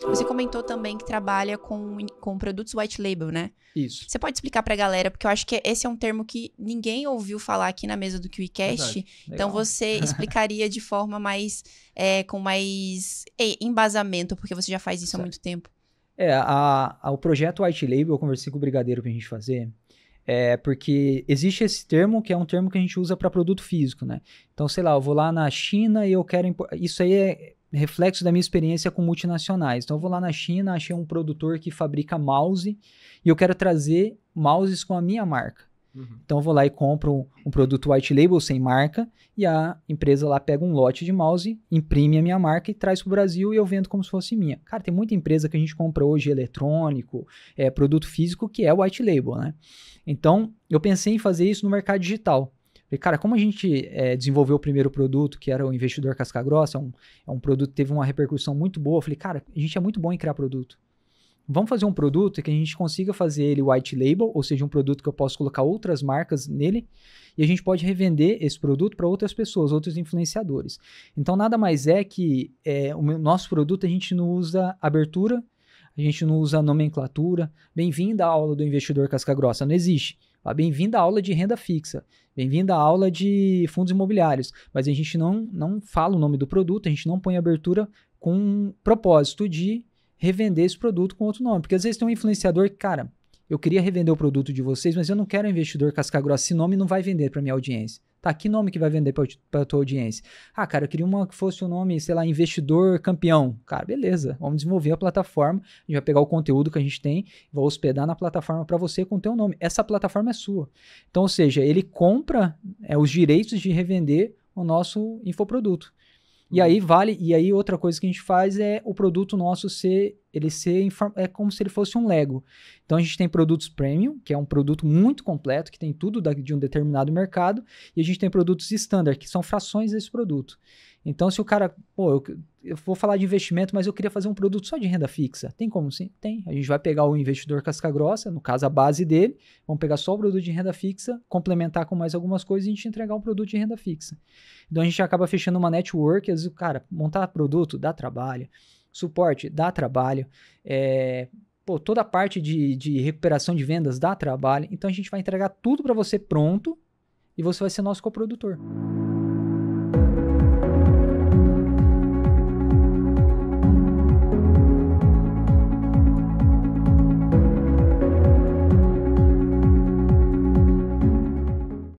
Você comentou também que trabalha com, com produtos white label, né? Isso. Você pode explicar para a galera, porque eu acho que esse é um termo que ninguém ouviu falar aqui na mesa do QICast. Então você explicaria de forma mais. É, com mais embasamento, porque você já faz isso certo. há muito tempo. É, a, a, o projeto white label, eu conversei com o Brigadeiro para a gente fazer. É porque existe esse termo que é um termo que a gente usa para produto físico, né? Então, sei lá, eu vou lá na China e eu quero. Isso aí é, reflexo da minha experiência com multinacionais. Então eu vou lá na China, achei um produtor que fabrica mouse e eu quero trazer mouses com a minha marca. Uhum. Então eu vou lá e compro um, um, produto white label sem marca e a empresa lá pega um lote de mouse, imprime a minha marca e traz para o Brasil e eu vendo como se fosse minha. Cara, tem muita empresa que a gente compra hoje eletrônico, é, produto físico que é white label, né? Então eu pensei em fazer isso no mercado digital. Falei, cara, como a gente é, desenvolveu o primeiro produto, que era o investidor casca grossa, é um, é um produto que teve uma repercussão muito boa. falei, cara, a gente é muito bom em criar produto. Vamos fazer um produto que a gente consiga fazer ele white label, ou seja, um produto que eu posso colocar outras marcas nele, e a gente pode revender esse produto para outras pessoas, outros influenciadores. Então, nada mais é que é, o nosso produto a gente não usa abertura, a gente não usa nomenclatura. Bem-vindo à aula do investidor casca grossa, não existe. Tá? Bem-vinda à aula de renda fixa, bem-vinda à aula de fundos imobiliários. Mas a gente não, não fala o nome do produto, a gente não põe abertura com propósito de revender esse produto com outro nome. Porque às vezes tem um influenciador que, cara, eu queria revender o produto de vocês, mas eu não quero um investidor casca grossa, esse nome não vai vender para minha audiência. Tá, que nome que vai vender para tua audiência? Ah, cara, eu queria uma que fosse o um nome, sei lá, investidor campeão. Cara, beleza. Vamos desenvolver a plataforma. A gente vai pegar o conteúdo que a gente tem, vai hospedar na plataforma para você com o teu nome. Essa plataforma é sua. Então, ou seja, ele compra é, os direitos de revender o nosso infoproduto. E aí uhum. vale, e aí outra coisa que a gente faz é o produto nosso ser, ele ser é como se ele fosse um Lego. Então a gente tem produtos premium, que é um produto muito completo, que tem tudo da, de um determinado mercado, e a gente tem produtos standard, que são frações desse produto. Então, se o cara, pô, eu, eu, vou falar de investimento, mas eu queria fazer um produto só de renda fixa. Tem como sim? Tem. A gente vai pegar o investidor casca grossa, no caso a base dele, vamos pegar só o produto de renda fixa, complementar com mais algumas coisas e a gente entregar um produto de renda fixa. Então a gente acaba fechando uma network, às vezes, cara, montar produto dá trabalho, suporte dá trabalho, é, pô, toda a parte de, de recuperação de vendas dá trabalho. Então a gente vai entregar tudo para você pronto e você vai ser nosso coprodutor.